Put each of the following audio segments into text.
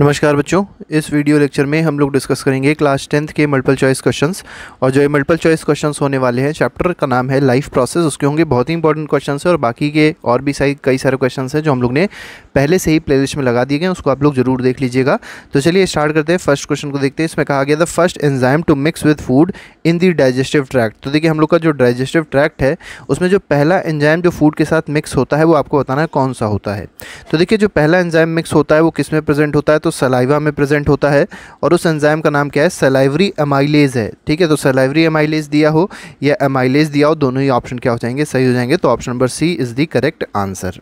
नमस्कार बच्चों इस वीडियो लेक्चर में हम लोग डिस्कस करेंगे क्लास टेंथ के मल्टीपल चॉइस क्वेश्चंस और जो ये मल्टीपल चॉइस क्वेश्चंस होने वाले हैं चैप्टर का नाम है लाइफ प्रोसेस उसके होंगे बहुत ही इंपॉर्टेंट क्वेश्चंस हैं और बाकी के और भी सारी कई सारे क्वेश्चंस हैं जो हम लोग ने पहले से ही प्लेलिस्ट में लगा दिए गए उसको आप लोग जरूर देख लीजिएगा तो चलिए स्टार्ट करते हैं फर्स्ट क्वेश्चन को देखते हैं इसमें कहा गया the first enzyme to mix with food in the digestive tract तो देखिए हम लोग का जो डाइजेस्टिव ट्रैक्ट है उसमें जो पहला एंजाइम जो फूड के साथ मिक्स होता है वो आपको बताना है कौन सा होता है तो देखिए जो पहला एंजाइम मिक्स होता है वो किस में प्रेजेंट होता है तो तो सलाइवा में प्रेजेंट होता है और उस एंजाइम का नाम क्या है सलाइवरी एमाइलेज है ठीक है तो सलाइवरी एमाइलेज दिया हो या एमाइलेज दिया हो दोनों ही ऑप्शन क्या हो जाएंगे सही हो जाएंगे तो option number C is the correct answer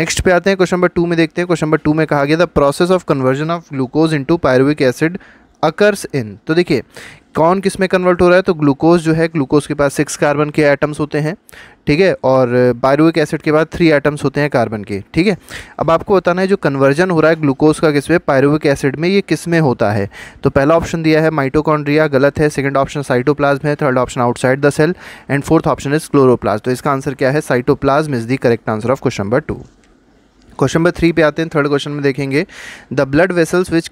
next पे आते हैं क्वेश्चन नंबर टू में देखते हैं क्वेश्चन नंबर टू में कहा गया the process of conversion of glucose into pyruvic acid occurs in तो देखिए कौन किस में कन्वर्ट हो रहा है तो ग्लूकोज जो है ग्लूकोज के पास सिक्स कार्बन के एटम्स होते हैं ठीक है और बायोइक एसिड के बाद थ्री एटम्स होते हैं कार्बन के ठीक है अब आपको बताना है जो कन्वर्जन हो रहा है ग्लूकोज का किस में पायरुविक एसिड में ये किस में होता है तो पहला ऑप्शन दिया है माइटोकॉन्ड्रिया गलत है सेकंड ऑप्शन साइटोप्लाज्म है third option outside the cell and fourth option is chloroplasm तो इसका आंसर क्या है cytoplasm is the correct answer of question number two question number three पे आते हैं थर्ड क्वेश्चन में देखेंगे the blood vessels which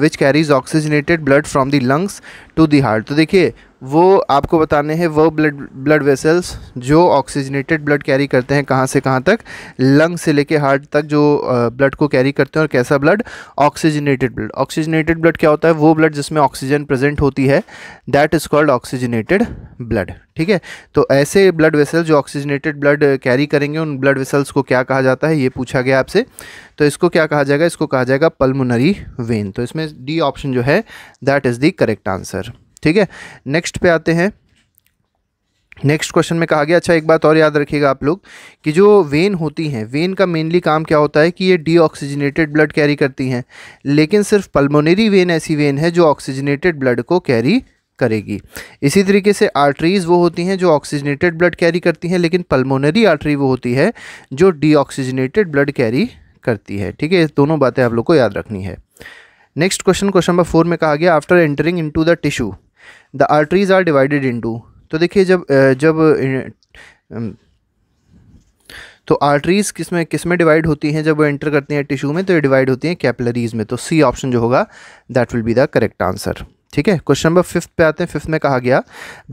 which carries oxygenated blood from the lungs to the heart तो देखिए वो आपको बताने हैं वो ब्लड ब्लड वेसल्स जो ऑक्सीजनेटेड ब्लड कैरी करते हैं कहाँ से कहाँ तक लंग से लेके हार्ट तक जो ब्लड को कैरी करते हैं और कैसा blood oxygenated blood oxygenated blood क्या होता है वो ब्लड जिसमें ऑक्सीजन प्रेजेंट होती है that is called oxygenated blood ठीक है तो ऐसे ब्लड वेसल्स जो ऑक्सीजनेटेड ब्लड कैरी करेंगे उन ब्लड वेसल्स को क्या कहा जाता है ये पूछा गया आपसे तो इसको क्या कहा जाएगा इसको कहा जाएगा पल्मोनरी वेन तो इसमें डी ऑप्शन जो है that is the correct answer ठीक है नेक्स्ट पे आते हैं नेक्स्ट क्वेश्चन में कहा गया अच्छा एक बात और याद रखिएगा आप लोग कि जो वेन होती हैं वेन का मेनली काम क्या होता है कि ये डीऑक्सीजनेटेड ब्लड कैरी करती हैं लेकिन सिर्फ पल्मोनरी वेन ऐसी वेन है जो ऑक्सीजनेटेड ब्लड को कैरी करेगी इसी तरीके से आर्टरीज़ वो होती हैं जो ऑक्सीजनेटेड ब्लड कैरी करती हैं लेकिन पल्मोनरी आर्टरी वो होती है जो डीऑक्सीजनेटेड ब्लड कैरी करती है ठीक है दोनों बातें आप लोग को याद रखनी है next question question number four में कहा गया after entering into the tissue the arteries are divided into तो देखिए जब जब तो आर्टरीज किस में किस में डिवाइड होती हैं जब वो एंटर करती हैं टिश्यू में तो ये डिवाइड होती हैं कैपलरीज में तो सी ऑप्शन जो होगा that will be the correct answer ठीक है क्वेश्चन नंबर फिफ्थ पे आते हैं फिफ्थ में कहा गया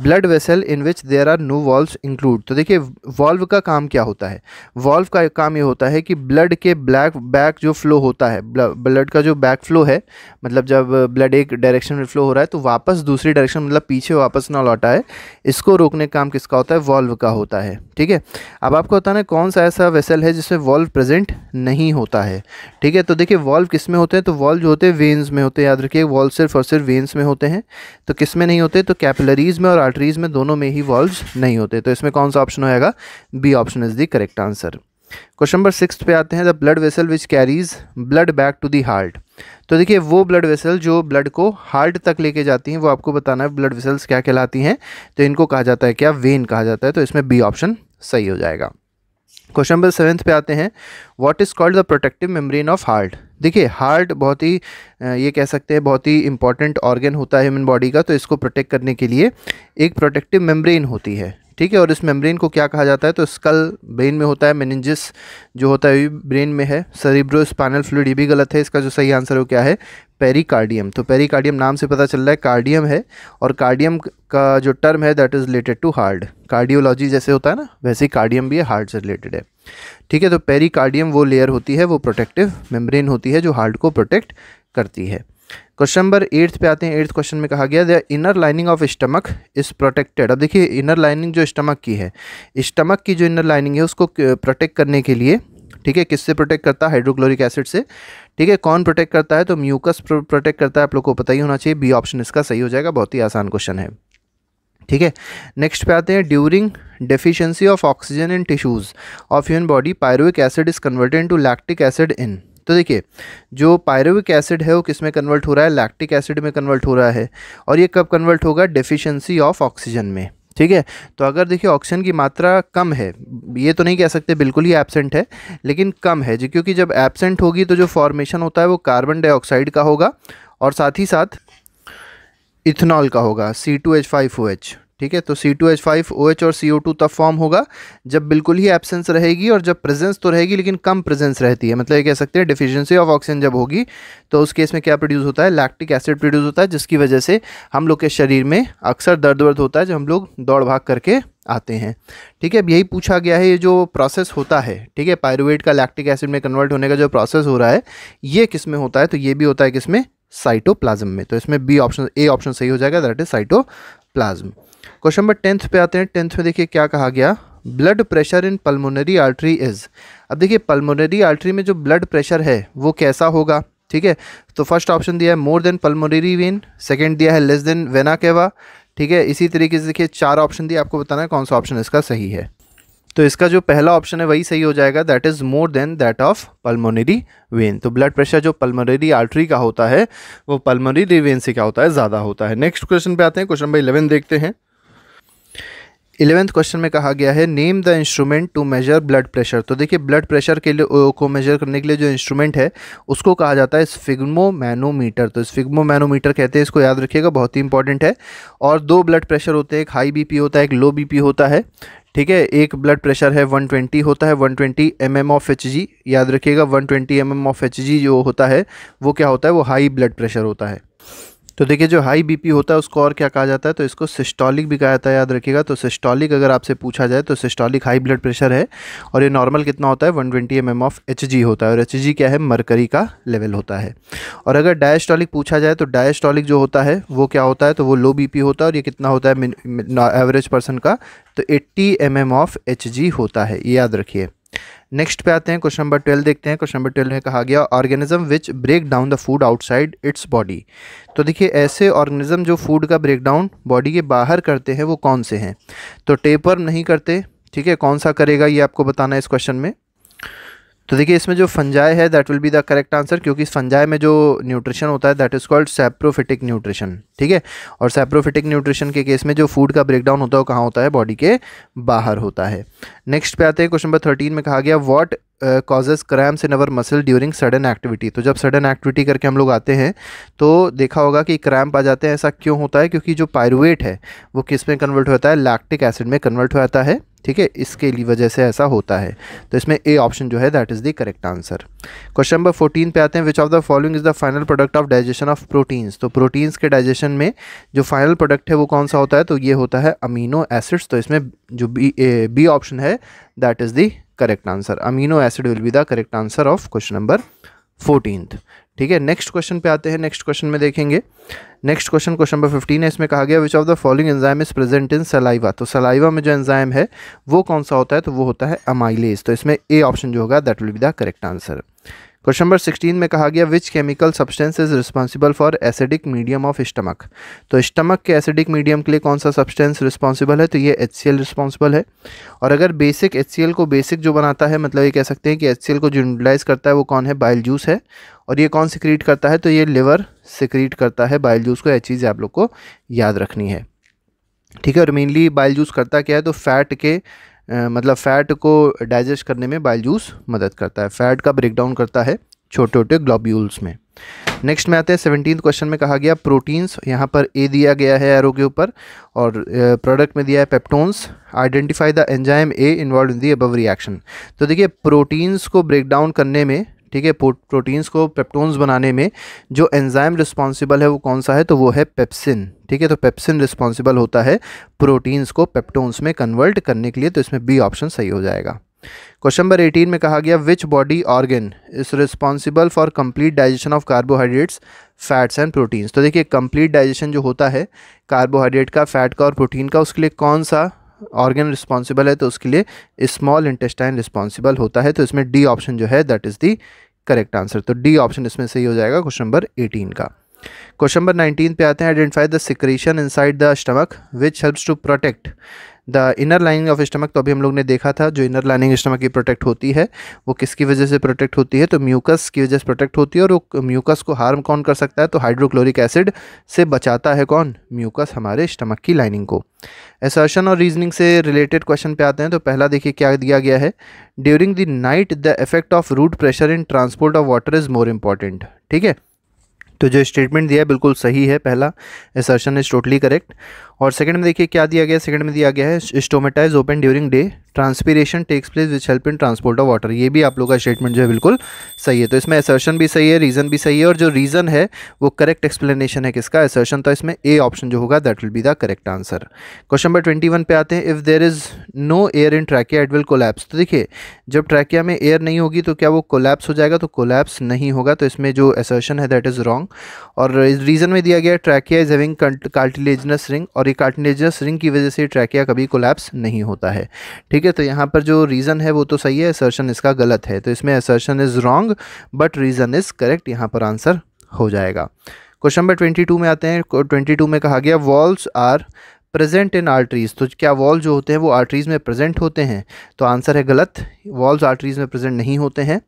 blood vessel in which there are no valve include तो देखिए वॉल्व का काम क्या होता है वॉल्व का काम ये होता है कि ब्लड के ब्लैक बैक जो फ्लो होता है ब्लड का जो बैक फ्लो है मतलब जब ब्लड एक डायरेक्शन में फ्लो हो रहा है तो वापस दूसरी डायरेक्शन मतलब पीछे वापस ना लौटा है इसको रोकने का काम किसका होता है वॉल्व का होता है ठीक है अब आपको बताना है कौन सा ऐसा वेसल है जिसमें वॉल्व प्रेजेंट नहीं होता है ठीक है तो देखिए वॉल्व किस में होते हैं तो वॉल्व जो होते हैं वेन्स में होते हैं याद रखिए वॉल्व सिर्फ और सिर्फ वेन्स में में होते हैं तो किस में नहीं होते तो कैपिलरीज में और आर्टरीज में दोनों में ही वॉल्व नहीं होते तो इसमें कौन सा ऑप्शन होएगा B option is the correct answer question number six पे आते हैं the blood vessel which carries blood back to the heart तो देखिए वो ब्लड वेसल जो ब्लड को हार्ट तक लेके जाती हैं वो आपको बताना है ब्लड वेसल्स क्या कहलाती हैं तो इनको कहा जाता है क्या वेन कहा जाता है तो इसमें बी ऑप्शन सही हो जाएगा क्वेश्चन नंबर सेवेंथ पे आते हैं what is called the protective membrane of heart देखिए हार्ट बहुत ही ये कह सकते हैं बहुत ही इंपॉर्टेंट ऑर्गन होता है ह्यूमन बॉडी का तो इसको प्रोटेक्ट करने के लिए एक प्रोटेक्टिव मेम्ब्रेन होती है ठीक है और इस मेम्ब्रेन को क्या कहा जाता है तो स्कल ब्रेन में होता है मेनिजिस जो होता है ब्रेन में है सरिब्रो स्पाइनल फ्लूड ये भी गलत है इसका जो सही आंसर हो क्या है पेरिकार्डियम तो पेरिकार्डियम नाम से पता चल रहा है कार्डियम है और कार्डियम का जो टर्म है that is related to heart cardiology जैसे होता है ना वैसे ही कार्डियम भी है हार्ट से रिलेटेड है ठीक है तो पेरिकार्डियम वो लेयर होती है वो प्रोटेक्टिव मेम्ब्रेन होती है जो हार्ट को प्रोटेक्ट करती है क्वेश्चन नंबर एट्थ पे आते हैं एट्थ क्वेश्चन में कहा गया the inner lining of stomach is protected अब देखिए इनर लाइनिंग जो स्टमक की है स्टमक की जो इनर लाइनिंग है उसको प्रोटेक्ट करने के लिए ठीक है किससे प्रोटेक्ट करता है हाइड्रोक्लोरिक एसिड से ठीक है कौन प्रोटेक्ट करता है तो म्यूकस प्रोटेक्ट करता है आप लोग को पता ही होना चाहिए बी ऑप्शन इसका सही हो जाएगा बहुत ही आसान क्वेश्चन है ठीक है नेक्स्ट पे आते हैं during deficiency of oxygen in tissues of human body pyruvic acid is converted to lactic acid in तो देखिए जो पायरोविक एसिड है वो किस में कन्वर्ट हो रहा है लैक्टिक एसिड में कन्वर्ट हो रहा है और ये कब कन्वर्ट होगा डेफिशिएंसी ऑफ ऑक्सीजन में ठीक है तो अगर देखिए ऑक्सीजन की मात्रा कम है ये तो नहीं कह सकते बिल्कुल ही एबसेंट है लेकिन कम है जी क्योंकि जब एबसेंट होगी तो जो फॉर्मेशन होता है वो कार्बन डाइऑक्साइड का होगा और साथ ही साथ इथेनॉल का होगा C two H five O H ठीक है तो C two H five O H और सी ओ टू तब फॉर्म होगा जब बिल्कुल ही एब्सेंस रहेगी और जब प्रेजेंस तो रहेगी लेकिन कम प्रेजेंस रहती है मतलब ये कह सकते हैं डिफिशियंसी ऑफ ऑक्सीजन जब होगी तो उस केस में क्या प्रोड्यूस होता है लैक्टिक एसिड प्रोड्यूस होता है जिसकी वजह से हम लोग के शरीर में अक्सर दर्द वर्द होता है जब हम लोग दौड़ भाग करके आते हैं ठीक है अब यही पूछा गया है ये जो प्रोसेस होता है ठीक है पायरुवेट का लैक्टिक एसिड में कन्वर्ट होने का जो प्रोसेस हो रहा है ये किस में होता है तो ये भी होता है किस में साइटोप्लाज्म में तो इसमें बी ऑप्शन ए ऑप्शन सही हो जाएगा that is cytoplasm question number tenth पे आते हैं टेंथ में देखिए क्या कहा गया blood pressure in pulmonary artery is अब देखिए पल्मोनरी आर्टरी में जो ब्लड प्रेशर है वो कैसा होगा ठीक है तो फर्स्ट ऑप्शन दिया है more than pulmonary vein second दिया है लेस देन वेना केवा ठीक है इसी तरीके से देखिए चार ऑप्शन दिया आपको बताना है कौन सा ऑप्शन इसका सही है तो इसका जो पहला ऑप्शन है वही सही हो जाएगा that is more than that of pulmonary vein तो ब्लड प्रेशर जो पल्मोनरी आर्टरी का होता है वो पल्मोनरी वेन से क्या होता है ज़्यादा होता है नेक्स्ट क्वेश्चन पे आते हैं क्वेश्चन नंबर इलेवन देखते हैं इलेवेंथ क्वेश्चन में कहा गया है name the instrument to measure blood pressure तो देखिए ब्लड प्रेशर के लिए को मेजर करने के लिए जो इंस्ट्रूमेंट है उसको कहा जाता है स्फिग्मो मैनोमीटर तो स्फिग्मो मैनोमीटर कहते हैं इसको याद रखिएगा बहुत ही इंपॉर्टेंट है और दो ब्लड प्रेशर होते हैं एक हाई बीपी होता है एक लो बीपी होता है ठीक है एक ब्लड प्रेशर है 120 होता है 120 ट्वेंटी एम ऑफ एच याद रखिएगा 120 ट्वेंटी एम ऑफ एच जो होता है वो क्या होता है वो हाई ब्लड प्रेशर होता है तो देखिए जो हाई बीपी होता है उसको और क्या कहा जाता है तो इसको सिस्टॉलिक भी कहा जाता है याद रखिएगा तो सिस्टॉलिक अगर आपसे पूछा जाए तो सिस्टॉलिक हाई ब्लड प्रेशर है और ये नॉर्मल कितना होता है 120 ट्वेंटी mm ऑफ एच होता है और एच क्या है मरकरी का लेवल होता है और अगर डायस्टॉलिक पूछा जाए तो डायस्टॉलिक जो होता है वो क्या होता है तो वो लो बी होता है और ये कितना होता है एवरेज पर्सन का तो एट्टी एम ऑफ एच होता है ये याद रखिए नेक्स्ट पे आते हैं क्वेश्चन नंबर ट्वेल्व देखते हैं क्वेश्चन नंबर ट्वेल्व में कहा गया organism which break down the food outside its body तो देखिए ऐसे ऑर्गेनिज्म जो फूड का ब्रेक डाउन बॉडी के बाहर करते हैं वो कौन से हैं तो टेपर नहीं करते ठीक है कौन सा करेगा ये आपको बताना है इस क्वेश्चन में तो देखिए इसमें जो फंजाई है that will be the correct answer क्योंकि इस फंजाई में जो न्यूट्रिशन होता है that is called saprophytic nutrition ठीक है और सेप्रोफिटिक न्यूट्रिशन के केस में जो फूड का ब्रेकडाउन होता है वो कहाँ होता है बॉडी के बाहर होता है नेक्स्ट पे आते हैं क्वेश्चन नंबर थर्टीन में कहा गया what causes cramps in our muscle during sudden activity तो जब सडन एक्टिविटी करके हम लोग आते हैं तो देखा होगा कि क्रैम्प आ जाते हैं ऐसा क्यों होता है क्योंकि जो पायरुवेट है वो किस में कन्वर्ट होता है लैक्टिक एसिड में कन्वर्ट हो जाता है ठीक है इसके लिए वजह से ऐसा होता है तो इसमें ए ऑप्शन जो है that is the correct answer question number fourteen पे आते हैं which of the following is the final product of digestion of proteins तो प्रोटीन्स के डाइजेशन में जो फाइनल प्रोडक्ट है वो कौन सा होता है तो ये होता है अमीनो एसिड्स तो इसमें जो बी बी ऑप्शन है that is the correct answer amino acid will be the correct answer of question number fourteen ठीक है नेक्स्ट क्वेश्चन पे आते हैं नेक्स्ट क्वेश्चन में देखेंगे next question question number fifteen है इसमें कहा गया which of the following enzyme is present in saliva तो सलाइवा में जो एंजाइम है वो कौन सा होता है तो वो होता है अमाइलेज तो इसमें ए ऑप्शन जो होगा that will be the correct answer question number sixteen में कहा गया which chemical substance is responsible for acidic medium of stomach तो स्टमक के एसिडिक मीडियम के लिए कौन सा सब्सटेंस रिस्पॉन्सिबल है तो ये एच रिस्पॉन्सिबल है और अगर बेसिक एच को बेसिक जो बनाता है मतलब ये कह सकते हैं कि एच को जो यूटिलाइज करता है वो कौन है बाइल जूस है और ये कौन सिक्रीट करता है तो ये लिवर सिक्रीट करता है बाइल जूस को यह चीज़ आप लोग को याद रखनी है ठीक है और मेनली बाइल जूस करता क्या है तो फैट के मतलब फ़ैट को डाइजेस्ट करने में बाइल जूस मदद करता है फ़ैट का ब्रेकडाउन करता है छोटे छोटे ग्लोब्यूल्स में नेक्स्ट में आते हैं सेवनटीन क्वेश्चन में कहा गया प्रोटीन्स यहाँ पर ए दिया गया है एरो के ऊपर और प्रोडक्ट में दिया है peptones identify the enzyme A involve in the above reaction तो देखिए प्रोटीन्स को ब्रेक डाउन करने में ठीक है प्रोटीन्स को पेप्टोन्स बनाने में जो एंजाइम रिस्पॉन्सिबल है वो कौन सा है तो वो है पेप्सिन ठीक है तो पेप्सिन रिस्पॉन्सिबल होता है प्रोटीन्स को पेप्टोन्स में कन्वर्ट करने के लिए तो इसमें बी ऑप्शन सही हो जाएगा क्वेश्चन नंबर एटीन में कहा गया which body organ is responsible for complete digestion of carbohydrates fats and proteins तो देखिए कंप्लीट डाइजेशन जो होता है कार्बोहाइड्रेट का फैट का और प्रोटीन का उसके लिए कौन सा ऑर्गन रिस्पॉन्सिबल है तो उसके लिए स्मॉल इंटेस्टाइन रिस्पॉन्सिबल होता है तो इसमें डी ऑप्शन जो है that is the correct answer तो डी ऑप्शन इसमें सही हो जाएगा क्वेश्चन नंबर एटीन का क्वेश्चन नंबर नाइनटीन पे आते हैं identify the secretion inside the stomach which helps to protect the inner lining of stomach तो अभी हम लोग ने देखा था जो इनर लाइनिंग स्टमक की प्रोटेक्ट होती है वो किसकी वजह से प्रोटेक्ट होती है तो म्यूकस की वजह से प्रोटेक्ट होती है और वो म्यूकस को हार्म कौन कर सकता है तो हाइड्रोक्लोरिक एसिड से बचाता है कौन म्यूकस हमारे स्टमक की लाइनिंग को एसर्शन और रीजनिंग से रिलेटेड क्वेश्चन पे आते हैं तो पहला देखिए क्या दिया गया है during the night the effect of root pressure in transport of water is more important ठीक है तो जो स्टेटमेंट दिया है बिल्कुल सही है पहला एसर्शन इज टोटली करेक्ट और सेकंड में देखिए क्या दिया गया सेकंड में दिया गया है stomata is open during day transpiration takes place which help in transport of water ये भी आप लोग का स्टेटमेंट जो है बिल्कुल सही है तो इसमें एसर्शन भी सही है रीज़न भी सही है और जो रीज़न है वो करेक्ट एक्सप्लेनेशन है किसका एसर्शन तो इसमें ए ऑप्शन जो होगा that will be the correct answer question number twenty one पे आते हैं if there is no air in trachea it will collapse तो देखिए जब ट्रैकिया में एयर नहीं होगी तो क्या वो कोलैप्स हो जाएगा तो कोलैप्स नहीं होगा तो इसमें जो एसर्शन है दैट इज़ रॉन्ग और इस रीज़न में दिया गया trachea is having cartilaginous ring और ये कार्टिलेजनस रिंग की वजह से ट्रैकिया कभी कोलैप्स नहीं होता है ठीक है तो यहाँ पर जो रीज़न है वो तो सही है असर्शन इसका गलत है तो इसमें assertion is wrong but reason is correct यहाँ पर आंसर हो जाएगा क्वेश्चन नंबर ट्वेंटी टू में आते हैं ट्वेंटी टू में कहा गया walls are present in arteries तो क्या वॉल्व जो होते हैं वो आर्टरीज में प्रेजेंट होते हैं तो आंसर है गलत वॉल्व आर्टरीज में प्रेजेंट नहीं होते हैं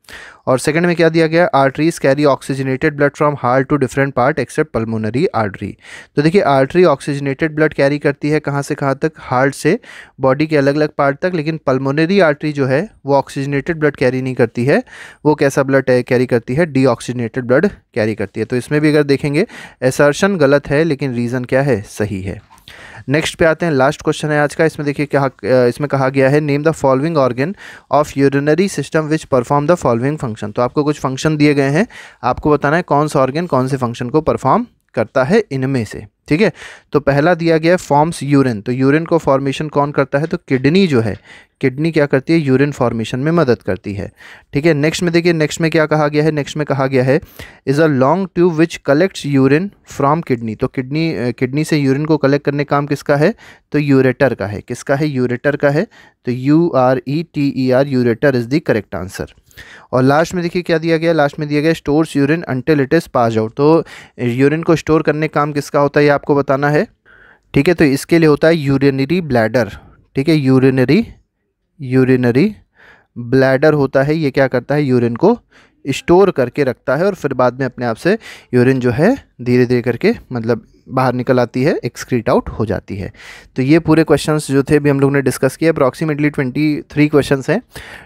और सेकंड में क्या दिया गया arteries carry oxygenated blood from heart to different part except pulmonary artery तो देखिए आर्टरी ऑक्सीजनेटेड ब्लड कैरी करती है कहाँ से कहाँ तक हार्ट से बॉडी के अलग अलग पार्ट तक लेकिन पल्मोनरी आर्टरी जो है वो ऑक्सीजनेटेड ब्लड कैरी नहीं करती है वो कैसा ब्लड कैरी करती है डी ब्लड कैरी करती है तो इसमें भी अगर देखेंगे एसर्शन गलत है लेकिन रीज़न क्या है सही है नेक्स्ट पे आते हैं लास्ट क्वेश्चन है आज का इसमें देखिए क्या इसमें कहा गया है name the following organ of urinary system which perform the following function तो आपको कुछ फंक्शन दिए गए हैं आपको बताना है कौन सा ऑर्गन कौन से फंक्शन को परफॉर्म करता है इनमें से ठीक है तो पहला दिया गया है फॉर्म्स यूरिन तो यूरिन को फॉर्मेशन कौन करता है तो किडनी जो है किडनी क्या करती है यूरिन फॉर्मेशन में मदद करती है ठीक है नेक्स्ट में देखिए नेक्स्ट में क्या कहा गया है नेक्स्ट में कहा गया है इज़ तो a long tube which collects urine from kidney तो किडनी किडनी से यूरिन को कलेक्ट करने काम किसका है तो यूरेटर का है किसका है यूरेटर का है तो U R E T E R ureter is the correct answer और लास्ट में देखिए क्या दिया गया लास्ट में दिया गया stores urine until it is pass out तो यूरिन को स्टोर करने काम किसका होता है आपको बताना है ठीक है तो इसके लिए होता है यूरिनरी ब्लैडर ठीक है यूरिनरी यूरिनरी ब्लैडर होता है ये क्या करता है यूरिन को स्टोर करके रखता है और फिर बाद में अपने आप से यूरिन जो है धीरे धीरे करके मतलब बाहर निकल आती है एक्सक्रीट आउट हो जाती है तो ये पूरे क्वेश्चंस जो थे भी हम लोग ने डिस्कस किया अप्रॉक्सीमेटली ट्वेंटी थ्री क्वेश्चन हैं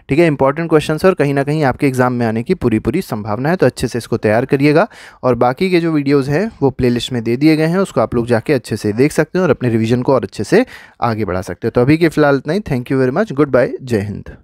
ठीक है इंपॉर्टेंट क्वेश्चन और कहीं ना कहीं आपके एग्जाम में आने की पूरी पूरी संभावना है तो अच्छे से इसको तैयार करिएगा और बाकी के जो वीडियोज़ हैं वो प्ले में दे दिए गए हैं उसको आप लोग जाके अच्छे से देख सकते हैं और अपने रिविजन को और अच्छे से आगे बढ़ा सकते हो तो अभी के फिलहाल इतना ही thank you very much good bye जय हिंद